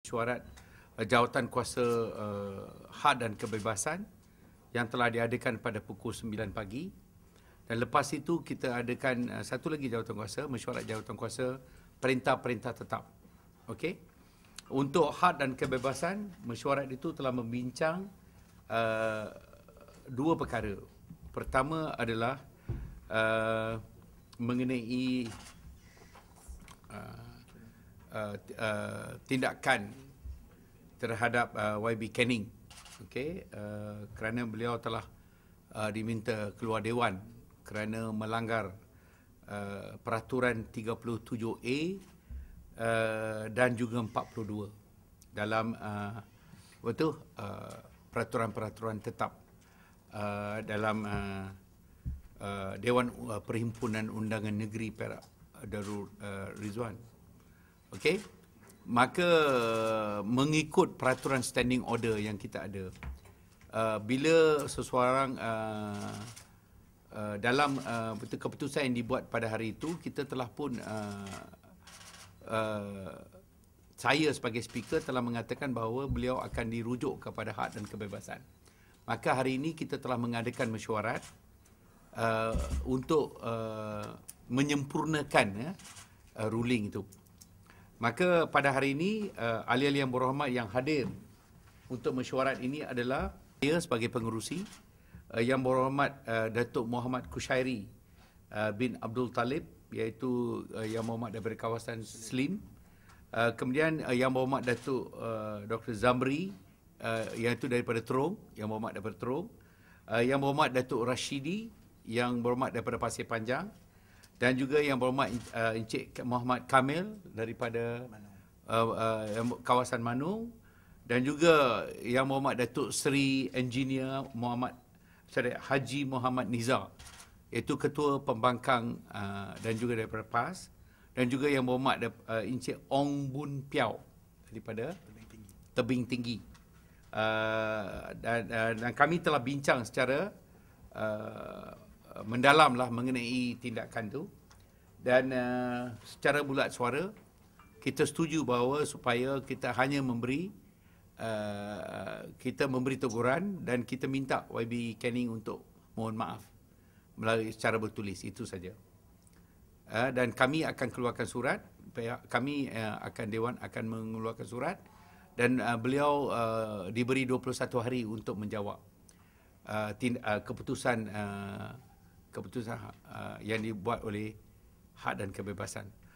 mesyuarat eh, jawatan kuasa uh, eh, hak dan kebebasan yang telah diadakan pada pukul 9 pagi dan lepas itu kita adakan uh, satu lagi jawatan kuasa mesyuarat jawatan kuasa perintah-perintah tetap okey untuk hak dan kebebasan mesyuarat itu telah membincang uh, dua perkara pertama adalah uh, mengenai uh, Uh, uh, tindakan terhadap uh, YB Canning okey uh, kerana beliau telah uh, diminta keluar dewan kerana melanggar uh, peraturan 37A uh, dan juga 42 dalam uh, betul uh, peraturan-peraturan tetap uh, dalam uh, uh, dewan uh, perhimpunan undangan negeri Perak Darul uh, Rizwan Okey. Maka mengikut peraturan standing order yang kita ada. Uh, bila seseorang uh, uh, dalam uh, keputusan yang dibuat pada hari itu, kita telah pun uh, uh, saya sebagai speaker telah mengatakan bahawa beliau akan dirujuk kepada hak dan kebebasan. Maka hari ini kita telah mengadakan mesyuarat uh, untuk uh, menyempurnakan ya, uh, ruling itu. Maka pada hari ini uh, ahli-ahli yang berhormat yang hadir untuk mesyuarat ini adalah dia sebagai pengerusi uh, yang berhormat uh, Datuk Muhammad Kushairi uh, bin Abdul Talib iaitu uh, yang berhormat daripada kawasan Slim. Uh, kemudian uh, yang berhormat Datuk uh, Dr Zamri uh, iaitu daripada Terong, yang berhormat daripada Terong. Uh, yang berhormat Datuk Rashidi yang berhormat daripada Pasir Panjang dan juga yang berhormat uh, Encik Muhammad Kamil daripada Uh, uh, kawasan Manung dan juga yang berhormat Datuk Seri Engineer Muhammad sorry, Haji Muhammad Nizar iaitu ketua pembangkang uh, dan juga daripada PAS dan juga yang berhormat uh, Encik Ong Bun Piao daripada Tebing Tinggi, Tebing Tinggi. Uh, dan, uh, dan kami telah bincang secara uh, Uh, mendalamlah mengenai tindakan tu dan uh, secara bulat suara kita setuju bahawa supaya kita hanya memberi uh, kita memberi teguran dan kita minta YB Kenning untuk mohon maaf melalui secara bertulis itu saja uh, dan kami akan keluarkan surat kami uh, akan dewan akan mengeluarkan surat dan uh, beliau uh, diberi 21 hari untuk menjawab uh, uh, keputusan uh, keputusan uh, yang dibuat oleh hak dan kebebasan